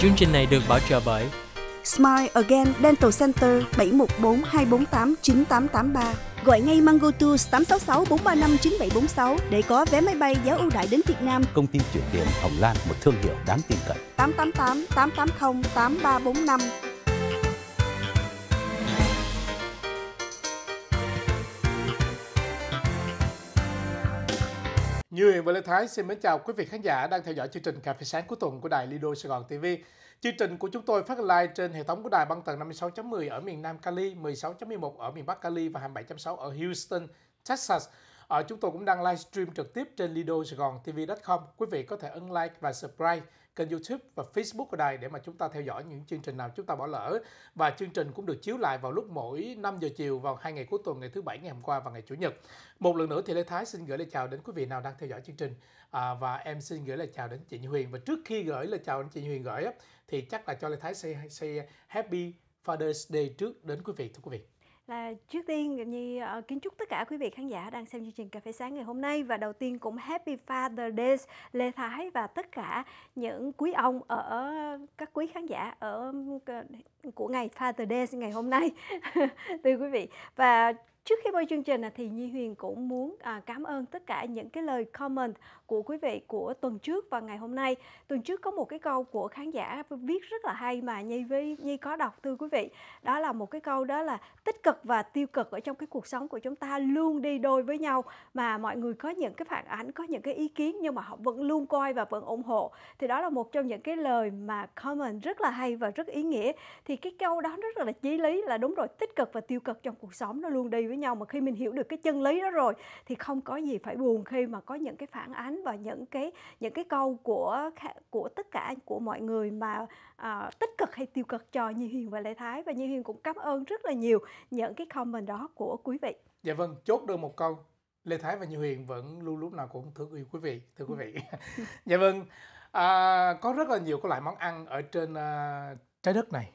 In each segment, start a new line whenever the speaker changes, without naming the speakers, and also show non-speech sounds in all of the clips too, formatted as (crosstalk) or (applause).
Chương trình này được bảo trợ bởi
Smile Again Dental Center 714 248 9883. Gọi ngay Mango Tours 866 để có vé máy bay giá ưu đãi đến Việt Nam.
Công ty chuyển tiền Hồng Lan, một thương hiệu đáng tin cậy.
888 880 8345
Như Huyền và Lê Thái xin mến chào quý vị khán giả đang theo dõi chương trình Cà phê sáng cuối tuần của đài Lido Sài Gòn TV. Chương trình của chúng tôi phát live trên hệ thống của đài băng tần 56.10 ở miền Nam Cali, 16.11 ở miền Bắc Cali và 27.6 ở Houston, Texas. Ở ờ, chúng tôi cũng đang livestream trực tiếp trên Lido com Quý vị có thể ấn like và subscribe kênh YouTube và Facebook của đài để mà chúng ta theo dõi những chương trình nào chúng ta bỏ lỡ và chương trình cũng được chiếu lại vào lúc mỗi 5 giờ chiều vào hai ngày cuối tuần ngày thứ bảy ngày hôm qua và ngày chủ nhật. Một lần nữa thì Lê Thái xin gửi lời chào đến quý vị nào đang theo dõi chương trình à, và em xin gửi lời chào đến chị Huyền và trước khi gửi lời chào đến chị Huyền gửi thì chắc là cho Lê Thái say, say happy Father's Day trước đến quý vị thưa quý vị
là trước tiên như uh, kính chúc tất cả quý vị khán giả đang xem chương trình cà phê sáng ngày hôm nay và đầu tiên cũng Happy Father Days Lê Thái và tất cả những quý ông ở các quý khán giả ở ờ, của ngày Father Days ngày hôm nay (laughs) từ quý vị và trước khi bắt chương trình thì Nhi Huyền cũng muốn à, cảm ơn tất cả những cái lời comment của quý vị của tuần trước và ngày hôm nay. Tuần trước có một cái câu của khán giả viết rất là hay mà Nhi Vi Nhi có đọc thưa quý vị. Đó là một cái câu đó là tích cực và tiêu cực ở trong cái cuộc sống của chúng ta luôn đi đôi với nhau mà mọi người có những cái phản ánh, có những cái ý kiến nhưng mà họ vẫn luôn coi và vẫn ủng hộ. Thì đó là một trong những cái lời mà comment rất là hay và rất ý nghĩa. Thì cái câu đó rất là chí lý là đúng rồi, tích cực và tiêu cực trong cuộc sống nó luôn đi với nhau mà khi mình hiểu được cái chân lý đó rồi thì không có gì phải buồn khi mà có những cái phản ánh và những cái những cái câu của của tất cả của mọi người mà à, tích cực hay tiêu cực cho Nhi Huyền và Lê Thái và Nhi Huyền cũng cảm ơn rất là nhiều những cái comment đó của quý vị.
Dạ vâng, chốt được một câu. Lê Thái và Nhi Huyền vẫn luôn lúc nào cũng thương yêu quý vị, thưa quý vị. Ừ. (laughs) dạ vâng, à, có rất là nhiều các loại món ăn ở trên à, trái đất này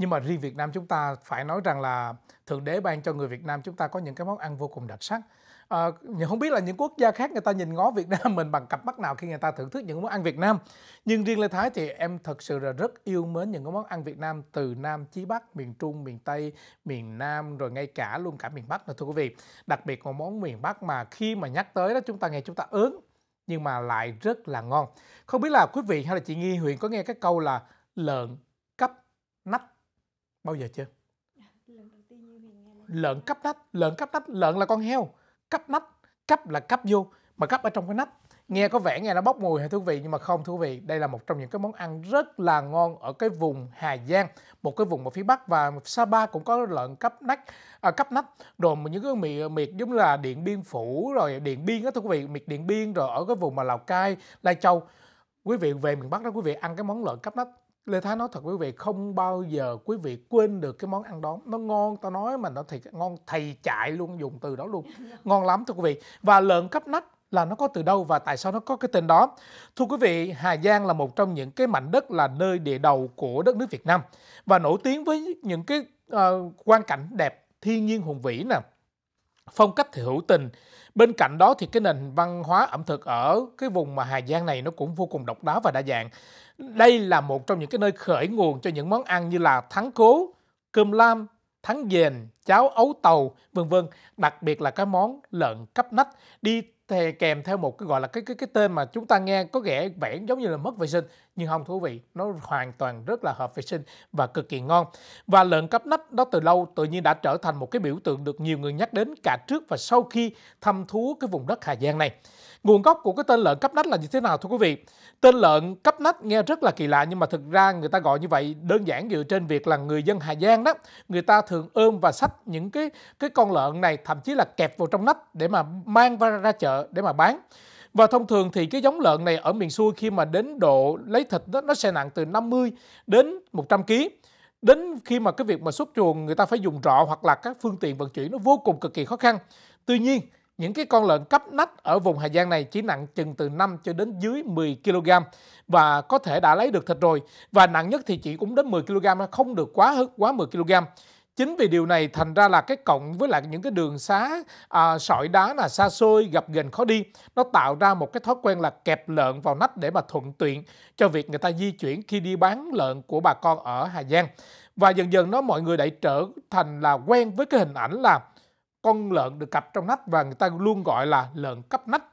nhưng mà riêng Việt Nam chúng ta phải nói rằng là thượng đế ban cho người Việt Nam chúng ta có những cái món ăn vô cùng đặc sắc à, không biết là những quốc gia khác người ta nhìn ngó Việt (laughs) Nam mình bằng cặp mắt nào khi người ta thưởng thức những món ăn Việt Nam nhưng riêng Lê Thái thì em thật sự là rất yêu mến những món ăn Việt Nam từ Nam chí Bắc miền Trung miền Tây miền Nam rồi ngay cả luôn cả miền Bắc nữa thưa quý vị đặc biệt một món miền Bắc mà khi mà nhắc tới đó chúng ta nghe chúng ta ớn nhưng mà lại rất là ngon không biết là quý vị hay là chị Nghi Huyền có nghe cái câu là lợn cắp nách bao giờ chưa dạ, lợn cắp nách lợn cắp nách lợn là con heo cấp nách cắp là cắp vô mà cắp ở trong cái nách nghe có vẻ nghe nó bốc mùi hay thú vị nhưng mà không thú vị đây là một trong những cái món ăn rất là ngon ở cái vùng Hà Giang một cái vùng ở phía Bắc và Sapa cũng có lợn cắp nách à, cấp nách rồi những cái miệt miệt giống là Điện Biên Phủ rồi Điện Biên đó thưa quý vị miệt Điện Biên rồi ở cái vùng mà Lào Cai Lai Châu quý vị về miền Bắc đó quý vị ăn cái món lợn cắp nách Lê Thái nói thật quý vị không bao giờ quý vị quên được cái món ăn đó nó ngon tao nói mà nó thiệt ngon thầy chạy luôn dùng từ đó luôn (laughs) ngon lắm thưa quý vị và lợn cắp nách là nó có từ đâu và tại sao nó có cái tên đó thưa quý vị Hà Giang là một trong những cái mảnh đất là nơi địa đầu của đất nước Việt Nam và nổi tiếng với những cái uh, ờ, quan cảnh đẹp thiên nhiên hùng vĩ nè phong cách thì hữu tình bên cạnh đó thì cái nền văn hóa ẩm thực ở cái vùng mà Hà Giang này nó cũng vô cùng độc đáo và đa dạng đây là một trong những cái nơi khởi nguồn cho những món ăn như là thắng cố, cơm lam, thắng dền, cháo ấu tàu, vân vân, đặc biệt là cái món lợn cắp nách đi thề kèm theo một cái gọi là cái cái cái tên mà chúng ta nghe có vẻ vẻ giống như là mất vệ sinh nhưng không thú vị nó hoàn toàn rất là hợp vệ sinh và cực kỳ ngon và lợn cắp nách đó từ lâu tự nhiên đã trở thành một cái biểu tượng được nhiều người nhắc đến cả trước và sau khi thăm thú cái vùng đất Hà Giang này nguồn gốc của cái tên lợn cắp nách là như thế nào thưa quý vị tên lợn cắp nách nghe rất là kỳ lạ nhưng mà thực ra người ta gọi như vậy đơn giản dựa trên việc là người dân Hà Giang đó người ta thường ôm và sách những cái cái con lợn này thậm chí là kẹp vào trong nách để mà mang ra, ra chợ để mà bán và thông thường thì cái giống lợn này ở miền xuôi khi mà đến độ lấy thịt đó, nó sẽ nặng từ 50 đến 100 kg. Đến khi mà cái việc mà xuất chuồng người ta phải dùng rọ hoặc là các phương tiện vận chuyển nó vô cùng cực kỳ khó khăn. Tuy nhiên, những cái con lợn cấp nách ở vùng Hà Giang này chỉ nặng chừng từ 5 cho đến dưới 10 kg và có thể đã lấy được thịt rồi và nặng nhất thì chỉ cũng đến 10 kg không được quá hơn quá 10 kg chính vì điều này thành ra là cái cộng với lại những cái đường xá à, sỏi đá là xa xôi gặp gần khó đi nó tạo ra một cái thói quen là kẹp lợn vào nách để mà thuận tiện cho việc người ta di chuyển khi đi bán lợn của bà con ở Hà Giang và dần dần nó mọi người đã trở thành là quen với cái hình ảnh là con lợn được cặp trong nách và người ta luôn gọi là lợn cắp nách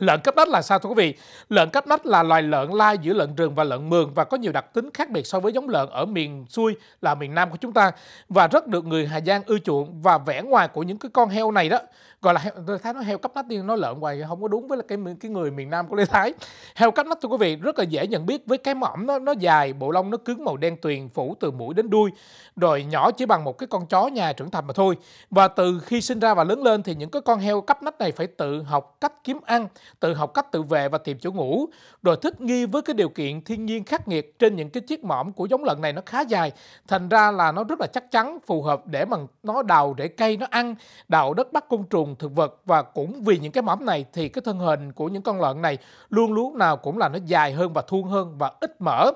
Lợn cấp đất là sao thưa quý vị? Lợn cấp đất là loài lợn lai giữa lợn rừng và lợn mường và có nhiều đặc tính khác biệt so với giống lợn ở miền xuôi là miền Nam của chúng ta và rất được người Hà Giang ưa chuộng và vẻ ngoài của những cái con heo này đó gọi là tôi thấy nó heo cắp nách đi nó lợn hoài không có đúng với là cái cái người miền Nam của Lê Thái heo cắp nách thưa quý vị rất là dễ nhận biết với cái mõm nó nó dài bộ lông nó cứng màu đen tuyền phủ từ mũi đến đuôi rồi nhỏ chỉ bằng một cái con chó nhà trưởng thành mà thôi và từ khi sinh ra và lớn lên thì những cái con heo cắp nách này phải tự học cách kiếm ăn tự học cách tự vệ và tìm chỗ ngủ rồi thích nghi với cái điều kiện thiên nhiên khắc nghiệt trên những cái chiếc mõm của giống lợn này nó khá dài thành ra là nó rất là chắc chắn phù hợp để mà nó đào rễ cây nó ăn đào đất bắt côn trùng trùng thực vật và cũng vì những cái mắm này thì cái thân hình của những con lợn này luôn lúc nào cũng là nó dài hơn và thun hơn và ít mỡ.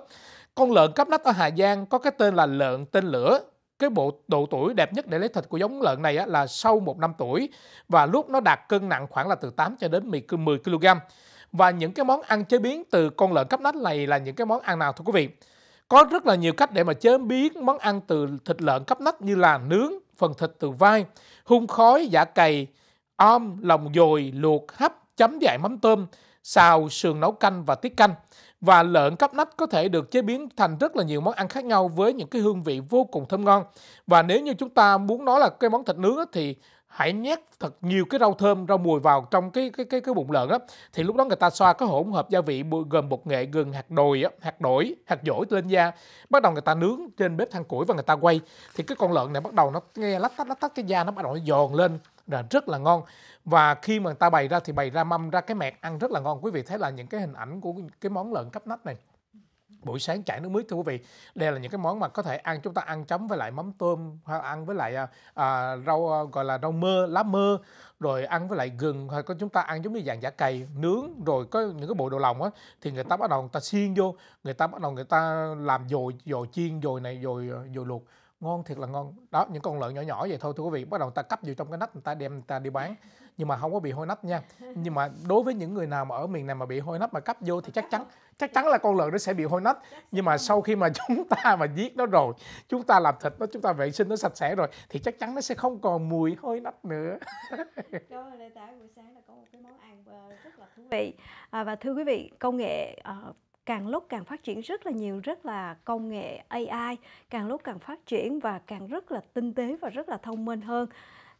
Con lợn cắp nách ở Hà Giang có cái tên là lợn tên lửa. Cái bộ độ tuổi đẹp nhất để lấy thịt của giống lợn này là sau một năm tuổi và lúc nó đạt cân nặng khoảng là từ 8 cho đến 10 kg. Và những cái món ăn chế biến từ con lợn cắp nách này là những cái món ăn nào thưa quý vị? Có rất là nhiều cách để mà chế biến món ăn từ thịt lợn cắp nách như là nướng, phần thịt từ vai, hung khói, giả cầy om, lòng dồi, luộc, hấp, chấm với mắm tôm, xào, sườn nấu canh và tiết canh. Và lợn cắp nách có thể được chế biến thành rất là nhiều món ăn khác nhau với những cái hương vị vô cùng thơm ngon. Và nếu như chúng ta muốn nói là cái món thịt nướng thì hãy nhét thật nhiều cái rau thơm rau mùi vào trong cái cái cái cái bụng lợn á thì lúc đó người ta xoa cái hỗn hợp gia vị gồm bột nghệ gừng hạt đồi á hạt đổi hạt dổi lên da bắt đầu người ta nướng trên bếp than củi và người ta quay thì cái con lợn này bắt đầu nó nghe lách tách lách tách cái da nó bắt đầu nó giòn lên là rất là ngon và khi mà người ta bày ra thì bày ra mâm ra cái mẹt ăn rất là ngon quý vị thấy là những cái hình ảnh của cái món lợn cắp nách này buổi sáng chảy nước muối thưa quý vị đây là những cái món mà có thể ăn chúng ta ăn chấm với lại mắm tôm hoặc ăn với lại à, à rau à, gọi là rau mơ lá mơ rồi ăn với lại gừng hoặc có chúng ta ăn giống như dạng giả cày nướng rồi có những cái bộ đồ lòng á thì người ta bắt đầu người ta xiên vô người ta bắt đầu người ta làm dồi dồi chiên dồi này dồi à, dồi luộc ngon thiệt là ngon đó những con lợn nhỏ nhỏ vậy thôi thưa quý vị bắt đầu ta cắp vào trong cái nách người ta đem người ta đi bán nhưng mà không có bị hôi nách nha nhưng mà đối với những người nào mà ở miền này mà bị hôi nách mà cắp vô thì chắc chắn chắc chắn là con lợn nó sẽ bị hôi nách nhưng mà sau khi mà (laughs) chúng ta mà giết nó rồi chúng ta làm thịt nó chúng ta vệ sinh nó sạch sẽ rồi thì chắc chắn nó sẽ không còn mùi hôi nách nữa
đó (laughs) là buổi sáng là có một cái món ăn ờ, rất là thú vị à, và thưa quý vị công nghệ uh, càng lúc càng phát triển rất là nhiều rất là công nghệ AI càng lúc càng phát triển và càng rất là tinh tế và rất là thông minh hơn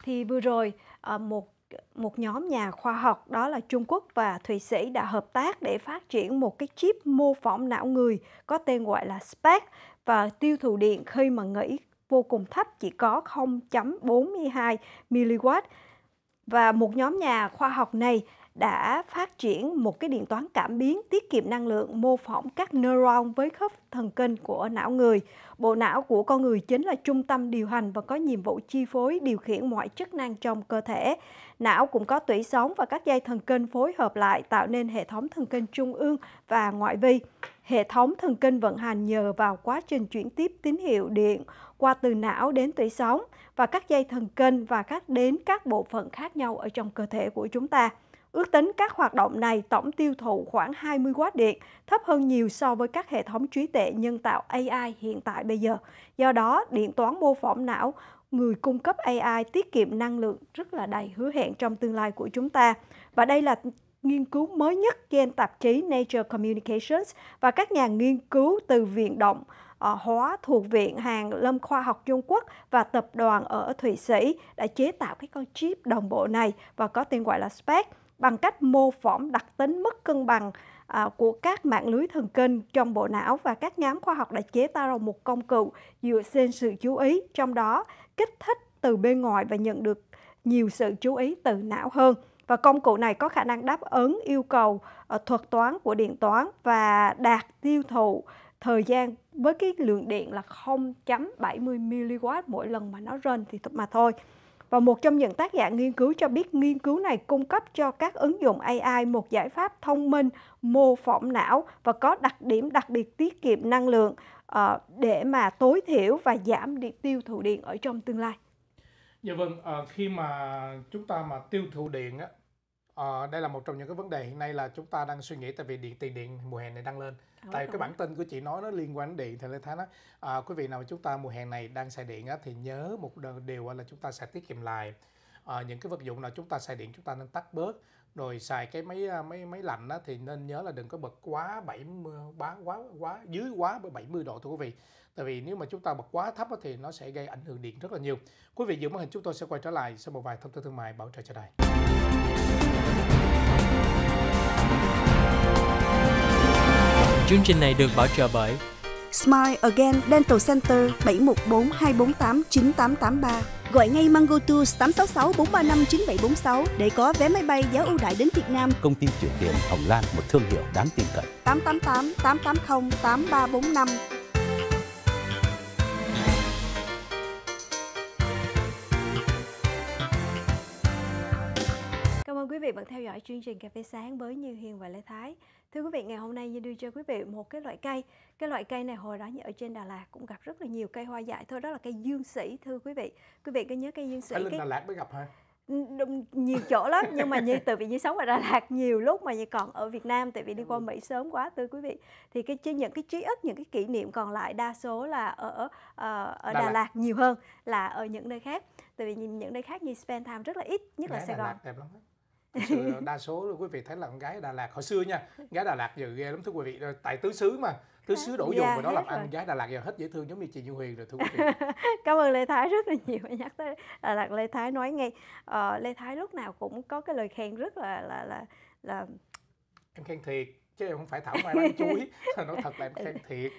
thì vừa rồi ờ, một một nhóm nhà khoa học đó là Trung Quốc và Thụy Sĩ đã hợp tác để phát triển một cái chip mô phỏng não người có tên gọi là SPEC và tiêu thụ điện khi mà nghĩ vô cùng thấp chỉ có 0.42 mW và một nhóm nhà khoa học này đã phát triển một cái điện toán cảm biến tiết kiệm năng lượng mô phỏng các neuron với khớp thần kinh của não người. Bộ não của con người chính là trung tâm điều hành và có nhiệm vụ chi phối điều khiển mọi chức năng trong cơ thể. Não cũng có tủy sống và các dây thần kinh phối hợp lại tạo nên hệ thống thần kinh trung ương và ngoại vi. Hệ thống thần kinh vận hành nhờ vào quá trình chuyển tiếp tín hiệu điện qua từ não đến tủy sống và các dây thần kinh và các đến các bộ phận khác nhau ở trong cơ thể của chúng ta. Ước tính các hoạt động này tổng tiêu thụ khoảng 20W điện, thấp hơn nhiều so với các hệ thống trí tuệ nhân tạo AI hiện tại bây giờ. Do đó, điện toán mô phỏng não người cung cấp AI tiết kiệm năng lượng rất là đầy hứa hẹn trong tương lai của chúng ta. Và đây là nghiên cứu mới nhất trên tạp chí Nature Communications và các nhà nghiên cứu từ Viện Động ờ, Hóa thuộc Viện hàng Lâm Khoa học Trung Quốc và tập đoàn ở Thụy Sĩ đã chế tạo cái con chip đồng bộ này và có tên gọi là SPEC bằng cách mô phỏng đặc tính mất cân bằng à, của các mạng lưới thần kinh trong bộ não và các nhóm khoa học đã chế tạo ra một công cụ dựa trên sự chú ý trong đó kích thích từ bên ngoài và nhận được nhiều sự chú ý từ não hơn và công cụ này có khả năng đáp ứng yêu cầu ờ, thuật toán của điện toán và đạt tiêu thụ thời gian với cái lượng điện là 0.70 mW mỗi lần mà nó rên thì mà thôi. Và một trong những tác giả nghiên cứu cho biết nghiên cứu này cung cấp cho các ứng dụng AI một giải pháp thông minh, mô phỏng não và có đặc điểm đặc biệt tiết kiệm năng lượng à, để mà tối thiểu và giảm điện tiêu thụ điện ở trong tương lai.
Dạ vâng, à, khi mà chúng ta mà tiêu thụ điện á, À, đây là một trong những cái vấn đề hiện nay là chúng ta đang suy nghĩ tại vì điện tiền điện mùa hè này đang lên. Đúng tại cái bản tin của chị nói nó liên quan đến điện thì Lê Thái nói à, quý vị nào chúng ta mùa hè này đang xài điện á, thì nhớ một điều là chúng ta sẽ tiết kiệm lại à, những cái vật dụng nào chúng ta xài điện chúng ta nên tắt bớt rồi xài cái máy máy máy lạnh đó thì nên nhớ là đừng có bật quá 70 quá quá quá dưới quá 70 độ thưa quý vị. Tại vì nếu mà chúng ta bật quá thấp thì nó sẽ gây ảnh hưởng điện rất là nhiều. Quý vị giữ màn hình chúng tôi sẽ quay trở lại sau một vài thông tin thương mại bảo trợ cho đài. Chương trình này được bảo trợ bởi
Smile Again Dental Center 714 248 9883. Gọi ngay Mango Tours 866 435 9746 để có vé máy bay giá ưu đãi đến Việt Nam.
Công ty chuyển tiền Hồng Lan, một thương hiệu đáng tin cậy.
888 880 8345
Quý vị vẫn theo dõi chương trình Cà phê sáng với Như Hiền và Lê Thái. Thưa quý vị, ngày hôm nay Như đưa cho quý vị một cái loại cây. Cái loại cây này hồi đó như ở trên Đà Lạt cũng gặp rất là nhiều cây hoa dại thôi. Đó là cây dương sĩ, thưa quý vị. Quý vị có nhớ cây dương sĩ? Ở cái... Đà Lạt mới gặp hả? nhiều chỗ lắm nhưng mà như (laughs) từ vì như sống ở Đà Lạt nhiều lúc mà như còn ở Việt Nam tại vì đi qua ừ. Mỹ sớm quá thưa quý vị thì cái những cái trí ức những cái kỷ niệm còn lại đa số là ở ở, ờ, ở Đà, Đà Lạt. Lạt nhiều hơn là ở những nơi khác tại vì những nơi khác như spend time rất là ít nhất Lẽ là Sài Gòn
đẹp lắm sự đa số quý vị thấy là con gái Đà Lạt hồi xưa nha gái Đà Lạt giờ ghê lắm thưa quý vị tại tứ xứ mà tứ xứ đổ dạ, dồn dạ, và đó làm ăn gái Đà Lạt giờ hết dễ thương giống như chị Như Huyền rồi thưa quý vị
(laughs) cảm ơn Lê Thái rất là nhiều (laughs) nhắc tới Đà Lạt Lê Thái nói ngay ờ, Lê Thái lúc nào cũng có cái lời khen rất là là là là
em khen thiệt chứ em không phải thảo mai (laughs) bán chuối
nó thật là em khen thiệt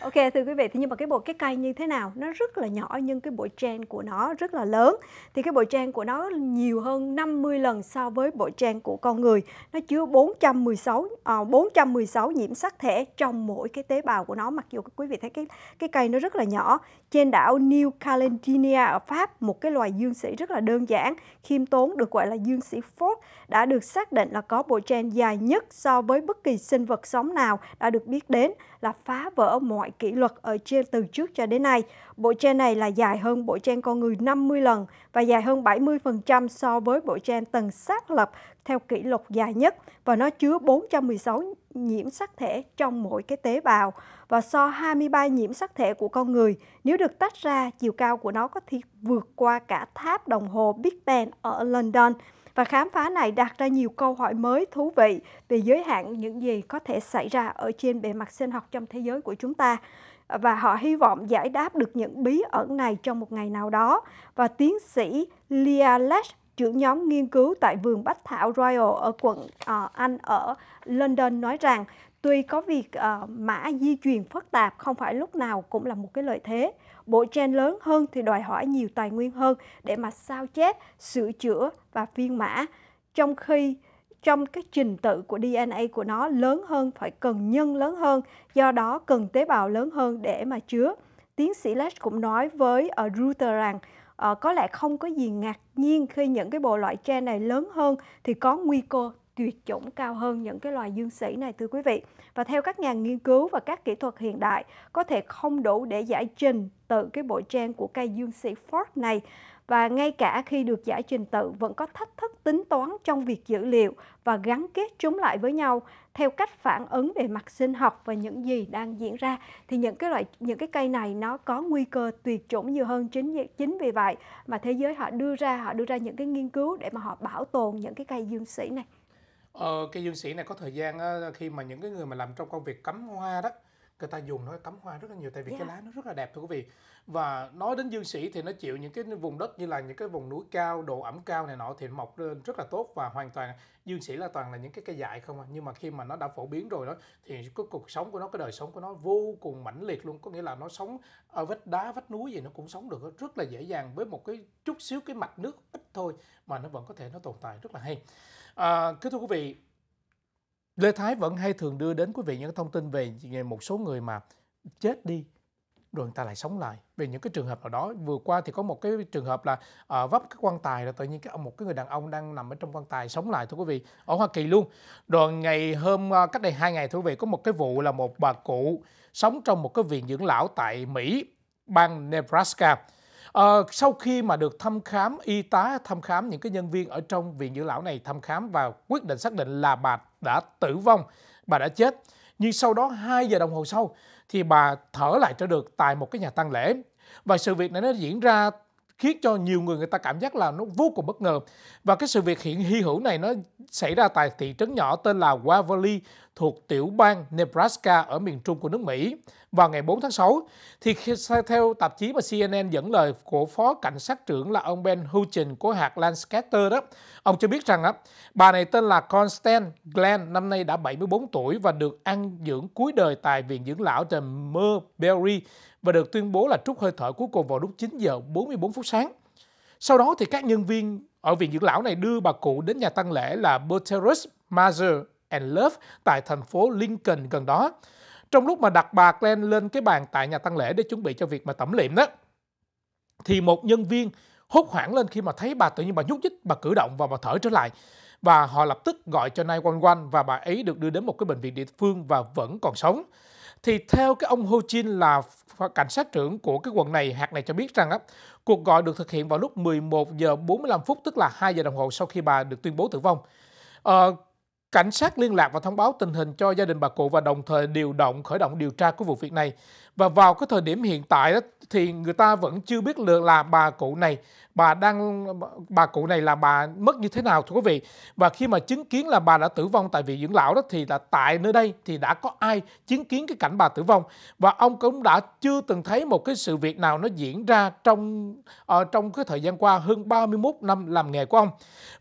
ok thưa quý vị thì nhưng mà cái bộ cái cây như thế nào nó rất là nhỏ nhưng cái bộ trang của nó rất là lớn thì cái bộ trang của nó nhiều hơn 50 lần so với bộ trang của con người nó chứa 416 à, 416 nhiễm sắc thể trong mỗi cái tế bào của nó mặc dù quý vị thấy cái cái cây nó rất là nhỏ trên đảo New Caledonia ở Pháp một cái loài dương sĩ rất là đơn giản khiêm tốn được gọi là dương sĩ Ford đã được xác định là có bộ trang dài nhất so với bất bất kỳ sinh vật sống nào đã được biết đến là phá vỡ mọi kỷ luật ở trên từ trước cho đến nay. Bộ gen này là dài hơn bộ gen con người 50 lần và dài hơn 70% so với bộ gen từng xác lập theo kỷ lục dài nhất và nó chứa 416 nhiễm sắc thể trong mỗi cái tế bào và so 23 nhiễm sắc thể của con người. Nếu được tách ra, chiều cao của nó có thể vượt qua cả tháp đồng hồ Big Ben ở London. Và khám phá này đặt ra nhiều câu hỏi mới thú vị về giới hạn những gì có thể xảy ra ở trên bề mặt sinh học trong thế giới của chúng ta và họ hy vọng giải đáp được những bí ẩn này trong một ngày nào đó. Và tiến sĩ Lia Lesh, trưởng nhóm nghiên cứu tại vườn Bách Thảo Royal ở quận uh, Anh ở London nói rằng Tuy có việc uh, mã di truyền phức tạp không phải lúc nào cũng là một cái lợi thế. Bộ gen lớn hơn thì đòi hỏi nhiều tài nguyên hơn để mà sao chép, sửa chữa và phiên mã. Trong khi trong cái trình tự của DNA của nó lớn hơn phải cần nhân lớn hơn, do đó cần tế bào lớn hơn để mà chứa. Tiến sĩ Lash cũng nói với uh, Reuter rằng uh, có lẽ không có gì ngạc nhiên khi những cái bộ loại gen này lớn hơn thì có nguy cơ tuyệt chủng cao hơn những cái loài dương sĩ này thưa quý vị. Và theo các nhà nghiên cứu và các kỹ thuật hiện đại có thể không đủ để giải trình tự cái bộ gen của cây dương sĩ Ford này và ngay cả khi được giải trình tự vẫn có thách thức tính toán trong việc dữ liệu và gắn kết chúng lại với nhau theo cách phản ứng về mặt sinh học và những gì đang diễn ra thì những cái loại những cái cây này nó có nguy cơ tuyệt chủng nhiều hơn chính chính vì vậy mà thế giới họ đưa ra họ đưa ra những cái nghiên cứu để mà họ bảo tồn những cái cây dương sĩ này
Ờ, cây dương sĩ này có thời gian á, khi mà những cái người mà làm trong công việc cắm hoa đó người ta dùng nó cắm hoa rất là nhiều tại vì yeah. cái dạ. lá nó rất là đẹp thưa quý vị và nói đến dương sĩ thì nó chịu những cái vùng đất như là những cái vùng núi cao độ ẩm cao này nọ thì mọc lên rất là tốt và hoàn toàn dương sĩ là toàn là những cái cây dại không à nhưng mà khi mà nó đã phổ biến rồi đó thì cái cuộc sống của nó cái đời sống của nó vô cùng mãnh liệt luôn có nghĩa là nó sống ở vách đá vách núi gì nó cũng sống được rất là dễ dàng với một cái chút xíu cái mạch nước ít thôi mà nó vẫn có thể nó tồn tại rất là hay à, kính thưa quý vị Lê Thái vẫn hay thường đưa đến quý vị những thông tin về một số người mà chết đi rồi người ta lại sống lại về những cái trường hợp nào đó vừa qua thì có một cái trường hợp là uh, vấp cái quan tài là tự nhiên cái một cái người đàn ông đang nằm ở trong quan tài sống lại thưa quý vị ở Hoa Kỳ luôn rồi ngày hôm uh, cách đây hai ngày thưa quý vị có một cái vụ là một bà cụ sống trong một cái viện dưỡng lão tại Mỹ bang Nebraska À, sau khi mà được thăm khám y tá thăm khám những cái nhân viên ở trong viện dưỡng lão này thăm khám và quyết định xác định là bà đã tử vong bà đã chết nhưng sau đó 2 giờ đồng hồ sau thì bà thở lại trở được tại một cái nhà tang lễ và sự việc này nó diễn ra khiến cho nhiều người người ta cảm giác là nó vô cùng bất ngờ và cái sự việc hiện hy hữu này nó xảy ra tại thị trấn nhỏ tên là Waverly thuộc tiểu bang Nebraska ở miền trung của nước Mỹ vào ngày 4 tháng 6. Thì theo tạp chí mà CNN dẫn lời của phó cảnh sát trưởng là ông Ben Hutchin của hạt Lancaster đó, ông cho biết rằng đó, bà này tên là Constance Glenn, năm nay đã 74 tuổi và được ăn dưỡng cuối đời tại viện dưỡng lão The Mulberry và được tuyên bố là trút hơi thở cuối cùng vào lúc 9 giờ 44 phút sáng. Sau đó thì các nhân viên ở viện dưỡng lão này đưa bà cụ đến nhà tang lễ là Buterus Mazur and Love tại thành phố Lincoln gần đó. Trong lúc mà đặt bà Glenn lên cái bàn tại nhà tăng lễ để chuẩn bị cho việc mà tẩm liệm đó, thì một nhân viên hốt hoảng lên khi mà thấy bà tự nhiên bà nhúc nhích, bà cử động và bà thở trở lại. Và họ lập tức gọi cho 911 và bà ấy được đưa đến một cái bệnh viện địa phương và vẫn còn sống. Thì theo cái ông Ho Chin là cảnh sát trưởng của cái quận này, hạt này cho biết rằng á, cuộc gọi được thực hiện vào lúc 11 giờ 45 phút, tức là 2 giờ đồng hồ sau khi bà được tuyên bố tử vong. Ờ, Cảnh sát liên lạc và thông báo tình hình cho gia đình bà cụ và đồng thời điều động khởi động điều tra của vụ việc này. Và vào cái thời điểm hiện tại đó, thì người ta vẫn chưa biết được là bà cụ này bà đang bà cụ này là bà mất như thế nào thưa quý vị và khi mà chứng kiến là bà đã tử vong tại viện dưỡng lão đó thì là tại nơi đây thì đã có ai chứng kiến cái cảnh bà tử vong và ông cũng đã chưa từng thấy một cái sự việc nào nó diễn ra trong ở ờ, trong cái thời gian qua hơn 31 năm làm nghề của ông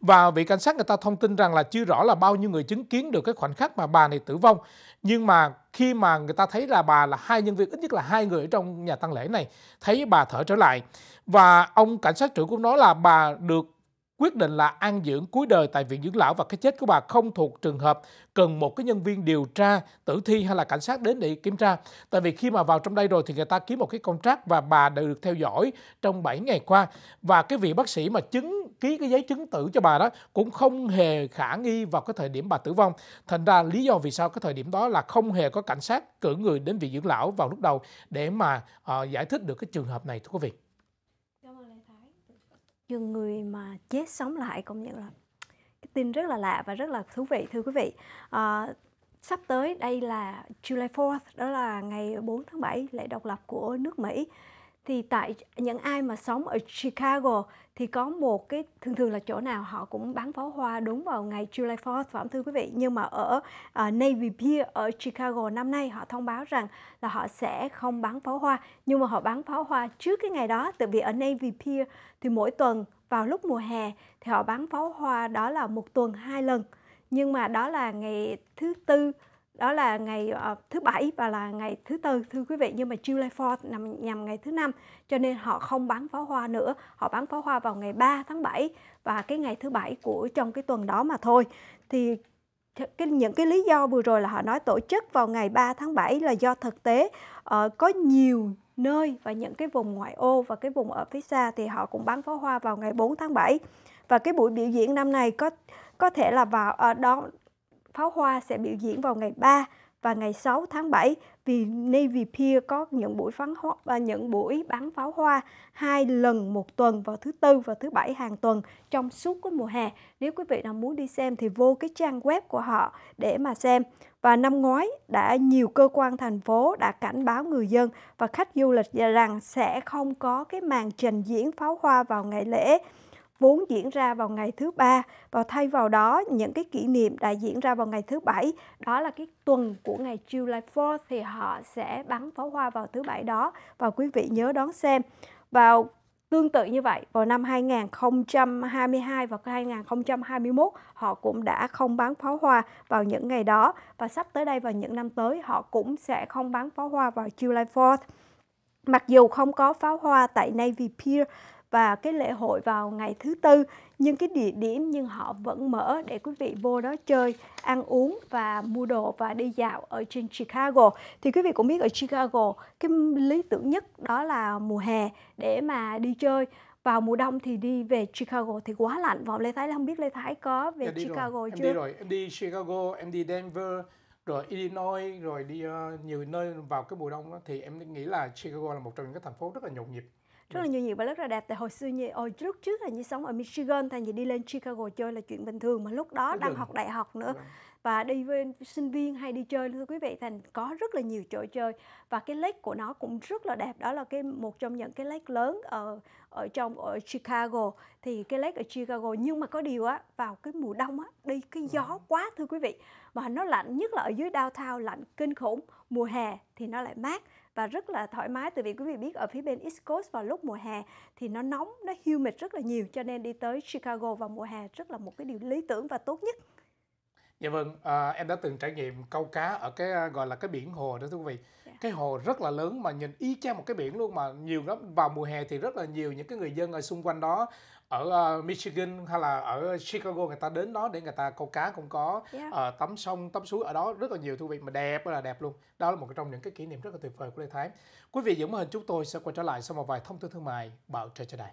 và vị cảnh sát người ta thông tin rằng là chưa rõ là bao nhiêu người chứng kiến được cái khoảnh khắc mà bà này tử vong nhưng mà khi mà người ta thấy là bà là hai nhân viên ít nhất là hai người ở trong nhà tăng lễ này thấy bà thở trở lại và ông cảnh sát trưởng cũng nói là bà được quyết định là an dưỡng cuối đời tại viện dưỡng lão và cái chết của bà không thuộc trường hợp cần một cái nhân viên điều tra tử thi hay là cảnh sát đến để kiểm tra. Tại vì khi mà vào trong đây rồi thì người ta ký một cái contract và bà đã được theo dõi trong 7 ngày qua và cái vị bác sĩ mà chứng ký cái giấy chứng tử cho bà đó cũng không hề khả nghi vào cái thời điểm bà tử vong. Thành ra lý do vì sao cái thời điểm đó là không hề có cảnh sát cử người đến viện dưỡng lão vào lúc đầu để mà uh, giải thích được cái trường hợp này thưa quý vị.
Nhiều người mà chết sống lại công nhận là cái tin rất là lạ và rất là thú vị thưa quý vị. À, sắp tới đây là July 4th, đó là ngày 4 tháng 7 lễ độc lập của nước Mỹ thì tại những ai mà sống ở Chicago thì có một cái thường thường là chỗ nào họ cũng bán pháo hoa đúng vào ngày July 4 phải không thưa quý vị nhưng mà ở uh, Navy Pier ở Chicago năm nay họ thông báo rằng là họ sẽ không bán pháo hoa nhưng mà họ bán pháo hoa trước cái ngày đó tại vì ở Navy Pier thì mỗi tuần vào lúc mùa hè thì họ bán pháo hoa đó là một tuần hai lần nhưng mà đó là ngày thứ tư đó là ngày uh, thứ bảy và là ngày thứ tư thưa quý vị nhưng mà July 4 nằm nhằm ngày thứ năm cho nên họ không bán pháo hoa nữa họ bán pháo hoa vào ngày 3 tháng 7 và cái ngày thứ bảy của trong cái tuần đó mà thôi thì cái, những cái lý do vừa rồi là họ nói tổ chức vào ngày 3 tháng 7 là do thực tế uh, có nhiều nơi và những cái vùng ngoại ô và cái vùng ở phía xa thì họ cũng bán pháo hoa vào ngày 4 tháng 7 và cái buổi biểu diễn năm này có có thể là vào uh, đón pháo hoa sẽ biểu diễn vào ngày 3 và ngày 6 tháng 7 vì Navy Pier có những buổi pháo hoa, à, những buổi bắn pháo hoa hai lần một tuần vào thứ tư và thứ bảy hàng tuần trong suốt cái mùa hè. Nếu quý vị nào muốn đi xem thì vô cái trang web của họ để mà xem. Và năm ngoái đã nhiều cơ quan thành phố đã cảnh báo người dân và khách du lịch rằng sẽ không có cái màn trình diễn pháo hoa vào ngày lễ vốn diễn ra vào ngày thứ ba và thay vào đó những cái kỷ niệm đã diễn ra vào ngày thứ bảy đó là cái tuần của ngày July 4 thì họ sẽ bắn pháo hoa vào thứ bảy đó và quý vị nhớ đón xem vào Tương tự như vậy, vào năm 2022 và 2021, họ cũng đã không bán pháo hoa vào những ngày đó và sắp tới đây vào những năm tới họ cũng sẽ không bán pháo hoa vào July 4 Mặc dù không có pháo hoa tại Navy Pier và cái lễ hội vào ngày thứ tư nhưng cái địa điểm nhưng họ vẫn mở để quý vị vô đó chơi ăn uống và mua đồ và đi dạo ở trên Chicago thì quý vị cũng biết ở Chicago cái lý tưởng nhất đó là mùa hè để mà đi chơi vào mùa đông thì đi về Chicago thì quá lạnh vào Lê Thái không biết Lê Thái có về đi Chicago rồi. chưa? Em đi rồi,
em đi Chicago, em đi Denver, rồi Illinois, rồi đi uh, nhiều nơi vào cái mùa đông đó, thì em nghĩ là Chicago là một trong những cái thành phố rất là nhộn nhịp
rất là dạ. nhiều nhiều ballet rất là đẹp tại hồi xưa như hồi trước trước là như sống ở Michigan thành thì đi lên Chicago chơi là chuyện bình thường mà lúc đó đang học đại học nữa dạ. và đi với sinh viên hay đi chơi thưa quý vị thành có rất là nhiều chỗ chơi và cái lake của nó cũng rất là đẹp đó là cái một trong những cái lake lớn ở ở trong ở Chicago thì cái lake ở Chicago nhưng mà có điều á vào cái mùa đông á đi cái gió dạ. quá thưa quý vị mà nó lạnh nhất là ở dưới downtown lạnh kinh khủng mùa hè thì nó lại mát và rất là thoải mái tại vì quý vị biết ở phía bên East Coast vào lúc mùa hè thì nó nóng nó humid rất là nhiều cho nên đi tới Chicago vào mùa hè rất là một cái điều lý tưởng và tốt nhất
Dạ vâng, à, em đã từng trải nghiệm câu cá ở cái à, gọi là cái biển hồ đó thưa quý vị. Yeah. Dạ. Cái hồ rất là lớn mà nhìn y chang một cái biển luôn mà nhiều lắm. Vào mùa hè thì rất là nhiều những cái người dân ở xung quanh đó ở uh, Michigan hay là ở Chicago người ta đến đó để người ta câu cá cũng có yeah. Dạ. uh, ờ, tắm sông tắm suối ở đó rất là nhiều thú vị mà đẹp là đẹp luôn đó là một trong những cái kỷ niệm rất là tuyệt vời của Lê Thái quý vị giữ màn hình chúng tôi sẽ quay trở lại sau một vài thông tin thương mại bảo trợ cho đài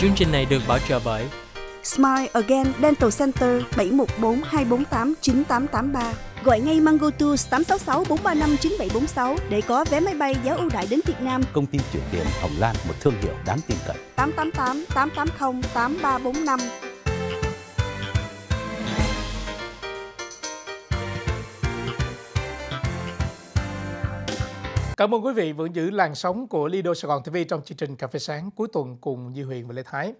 Chương trình này được bảo trợ bởi
Smile Again Dental Center 714 248 9883 Gọi ngay Mango Tours 866 435 9746 để có vé máy bay giá ưu đãi đến Việt Nam.
Công ty chuyển tiền Hồng Lan, một thương hiệu đáng tin
cậy. 888 880 8345
Cảm ơn quý vị vẫn giữ làn sóng của Lido Sài Gòn TV trong chương trình Cà phê sáng cuối tuần cùng Như Huyền và Lê Thái. Uh,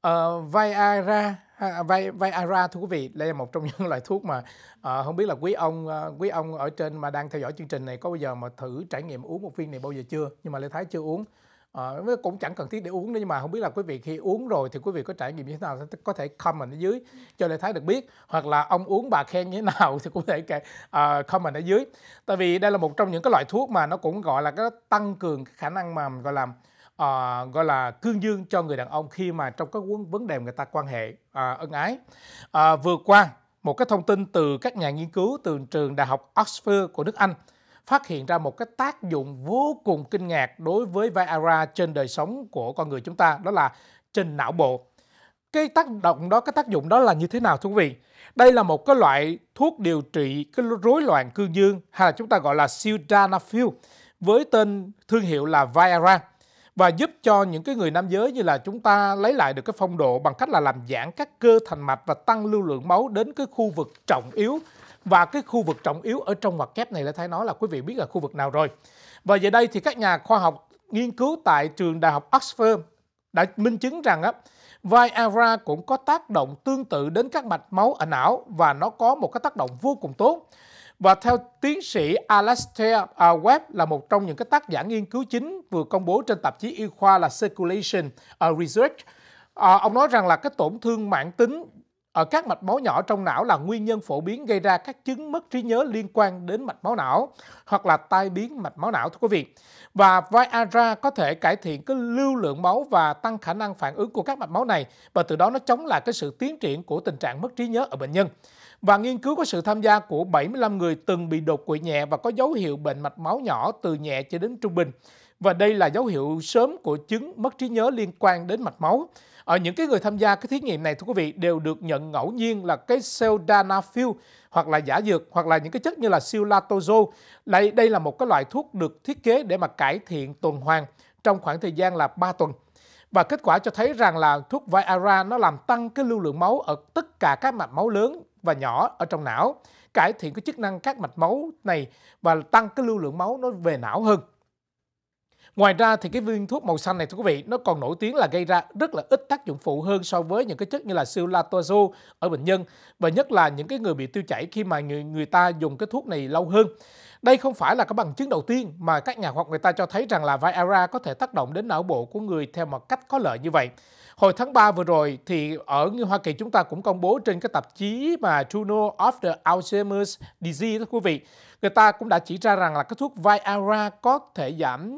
ờ, Viagra À, à vai Ara thưa quý vị đây là một trong (laughs) những loại thuốc mà à, không biết là quý ông à, quý ông ở trên mà đang theo dõi chương trình này có bao giờ mà thử trải nghiệm uống một viên này bao giờ chưa nhưng mà Lê Thái chưa uống à, cũng chẳng cần thiết để uống nữa nhưng mà không biết là quý vị khi uống rồi thì quý vị có trải nghiệm như thế nào có thể comment ở dưới cho Lê Thái được biết hoặc là ông uống bà khen như thế nào (laughs) thì cũng có thể uh, comment ở dưới tại vì đây là một trong những cái loại thuốc mà nó cũng gọi là cái tăng cường khả năng mà gọi là uh, gọi là cương dương cho người đàn ông khi mà trong các vấn đề người ta quan hệ à, ân ái. À, vừa qua, một cái thông tin từ các nhà nghiên cứu từ trường Đại học Oxford của nước Anh phát hiện ra một cái tác dụng vô cùng kinh ngạc đối với Viagra trên đời sống của con người chúng ta, đó là trên não bộ. Cái tác động đó, cái tác dụng đó là như thế nào thưa quý vị? Đây là một cái loại thuốc điều trị cái rối loạn cương dương hay là chúng ta gọi là sildenafil với tên thương hiệu là Viagra và giúp cho những cái người nam giới như là chúng ta lấy lại được cái phong độ bằng cách là làm giãn các cơ thành mạch và tăng lưu lượng máu đến cái khu vực trọng yếu và cái khu vực trọng yếu ở trong ngoặc kép này là thấy nói là quý vị biết là khu vực nào rồi và giờ đây thì các nhà khoa học nghiên cứu tại trường đại học Oxford đã minh chứng rằng á Viagra cũng có tác động tương tự đến các mạch máu ở não và nó có một cái tác động vô cùng tốt và theo tiến sĩ Alastair à, Webb là một trong những cái tác giả nghiên cứu chính vừa công bố trên tạp chí y khoa là Circulation à, Research, à, ông nói rằng là cái tổn thương mãn tính ở các mạch máu nhỏ trong não là nguyên nhân phổ biến gây ra các chứng mất trí nhớ liên quan đến mạch máu não hoặc là tai biến mạch máu não thưa quý vị. Và Viagra có thể cải thiện cái lưu lượng máu và tăng khả năng phản ứng của các mạch máu này và từ đó nó chống lại cái sự tiến triển của tình trạng mất trí nhớ ở bệnh nhân và nghiên cứu có sự tham gia của 75 người từng bị đột quỵ nhẹ và có dấu hiệu bệnh mạch máu nhỏ từ nhẹ cho đến trung bình. Và đây là dấu hiệu sớm của chứng mất trí nhớ liên quan đến mạch máu. Ở những cái người tham gia cái thí nghiệm này thưa quý vị đều được nhận ngẫu nhiên là cái sildenafil hoặc là giả dược hoặc là những cái chất như là silatozol. Đây, đây là một cái loại thuốc được thiết kế để mà cải thiện tuần hoàn trong khoảng thời gian là 3 tuần. Và kết quả cho thấy rằng là thuốc Viagra nó làm tăng cái lưu lượng máu ở tất cả các mạch máu lớn và nhỏ ở trong não, cải thiện cái chức năng các mạch máu này và tăng cái lưu lượng máu nó về não hơn. Ngoài ra thì cái viên thuốc màu xanh này thưa quý vị nó còn nổi tiếng là gây ra rất là ít tác dụng phụ hơn so với những cái chất như là siêu latozo ở bệnh nhân và nhất là những cái người bị tiêu chảy khi mà người người ta dùng cái thuốc này lâu hơn. Đây không phải là cái bằng chứng đầu tiên mà các nhà khoa học người ta cho thấy rằng là Viagra có thể tác động đến não bộ của người theo một cách có lợi như vậy. Hồi tháng 3 vừa rồi thì ở Hoa Kỳ chúng ta cũng công bố trên cái tạp chí mà Journal of the Alzheimer's Disease đó quý vị. Người ta cũng đã chỉ ra rằng là cái thuốc Viagra có thể giảm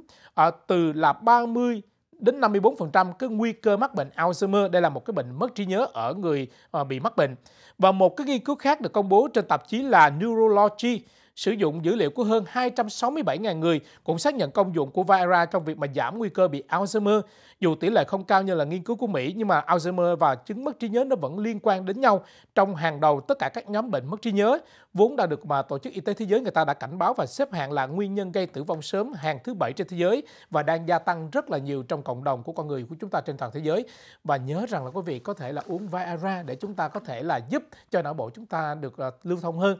uh, từ là 30 đến 54% cái nguy cơ mắc bệnh Alzheimer. Đây là một cái bệnh mất trí nhớ ở người uh, bị mắc bệnh. Và một cái nghiên cứu khác được công bố trên tạp chí là Neurology sử dụng dữ liệu của hơn 267.000 người cũng xác nhận công dụng của Viagra trong việc mà giảm nguy cơ bị Alzheimer. Dù tỷ lệ không cao như là nghiên cứu của Mỹ, nhưng mà Alzheimer và chứng mất trí nhớ nó vẫn liên quan đến nhau trong hàng đầu tất cả các nhóm bệnh mất trí nhớ, vốn đã được mà Tổ chức Y tế Thế giới người ta đã cảnh báo và xếp hạng là nguyên nhân gây tử vong sớm hàng thứ bảy trên thế giới và đang gia tăng rất là nhiều trong cộng đồng của con người của chúng ta trên toàn thế giới. Và nhớ rằng là quý vị có thể là uống Viagra để chúng ta có thể là giúp cho não bộ chúng ta được ờ, lưu thông hơn